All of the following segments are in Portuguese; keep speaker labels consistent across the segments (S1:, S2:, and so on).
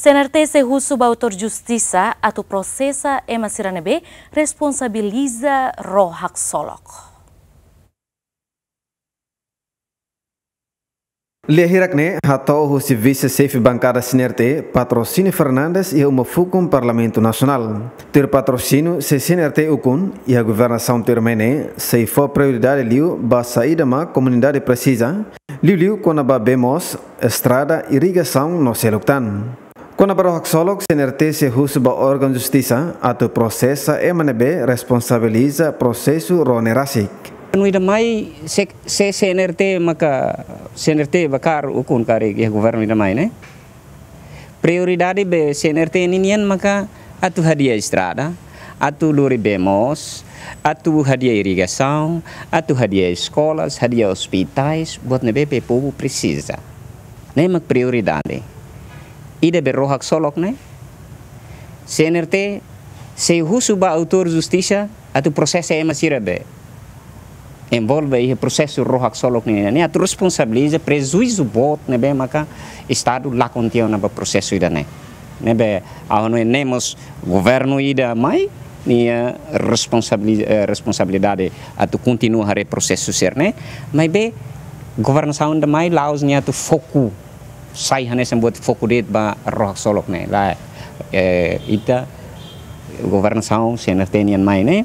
S1: Senarte Sehu Subautor Justiça atau processo Emma Siranebe responsabiliza rohak solok.
S2: Lehirakne hatau husi vice safe bancada Sinerte, patrocínio Fernandes e uma fucum Parlamento Nacional. Ter patrocínio se Sinerte ucun e a governação termene, se for prioridade liu, ba saída ma comunidade precisa, liu liu quando ba bemos, estrada, irrigação no seluctan. Quando Kung nabarahaksolog, sinerte si Husba Organ Justisa ato prosesa e manebe responsabiliza proseso ronerasik.
S3: Nui damai se se senerte maka senerte Cnrt ukun kari o governo damai né? Prioridade be Cnrt ninian maka atu hadiah estrada, atu luri bemos, atu hadiah irrigação, atu hadiah escolas, hadiah hospitais, buat nebe pe povo precisa. Nem mak prioridade ida berrohak solok né cnrt se husu ba autor justiça atu processo é masirabe envolve o processo rohak solok né né atu responsabiliza prejuízo bot né bem maka estado lá conteu na processo ida né né be ahno enemos governo ida mai nia eh, responsabilidade eh, responsabilidade atu continua re processo ser né mas be governação da mai laus nia atu foco sai hane sembut fokudit ba roh solok ne la eh, ita governação CNRT nian mai ne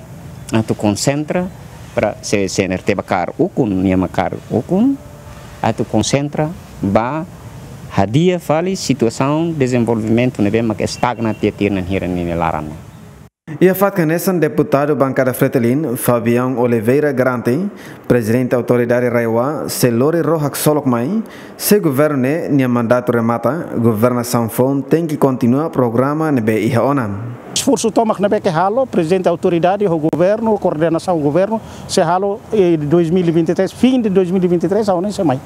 S3: atu konsentra para se CNRT bakar ukun nia makar ukun atu konsentra ba hadia fali situasaun desenvolvimento ne bem mak estagna tia tirnan hiran ni laran
S2: E a fatcanesan deputado bancada Fretelin, Fabião Oliveira Grante, presidente da autoridade Raiwa, se Lore Rohak Solokmai, se governo ne, mandato remata, governação FOM tem que continuar o programa nebe onam.
S1: Esforço tomak nebe que halo, presidente da autoridade, o governo, coordenação do governo, se halo em eh, 2023, fim de 2023, aonde se mai.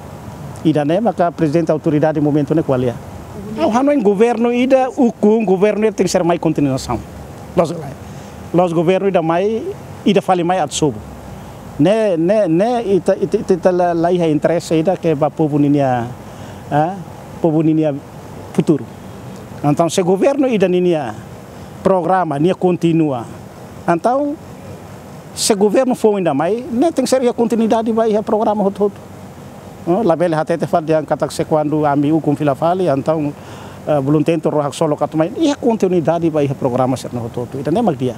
S1: Ida mas maka presidente da autoridade momento ne né, qualia. É? Uhum. Ao ano em governo, ida o governo tem que ser mais continuação nós los governo ida mai ida fali mai at né né né ita ita, ita lá la iha interesse ida que ba povo ninia ah povo ninha futuro então se governo ida ninia programa nia continua então se governo for ainda mais né tem que ser a continuidade vai a programa hot hot lá bela até te fala de ancatar tá, se quando a mi o com fila fale então Eh, belum tentu rohak solo catumain e a iya, continuidade para programa ser no todo e também
S2: dia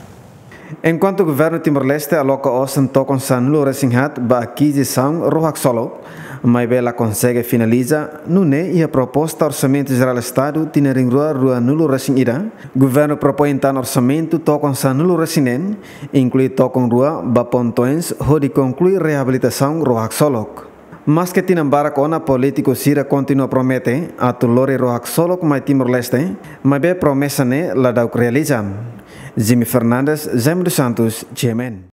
S2: Enquanto o governo Timor-Leste aloca osen tocon San Lura Singhat ba aquisição Rohak Solo, mas bela consegue finaliza nune e a proposta Orçamento Geral Estado tinerim rua rua nulo Racing Ida. Governo propõe então orçamento tocon San Nulo Racingen, inclui tocon rua ba pontoens, hodi conclui reabilitação Rohak Solok. Mas que tinham bara com a Sira promete atu lori rohak solo com mai Timor-Leste, mas be promesa ne ladauk dauk realiza. Jimmy Fernandes, Zem Santos, Jemen.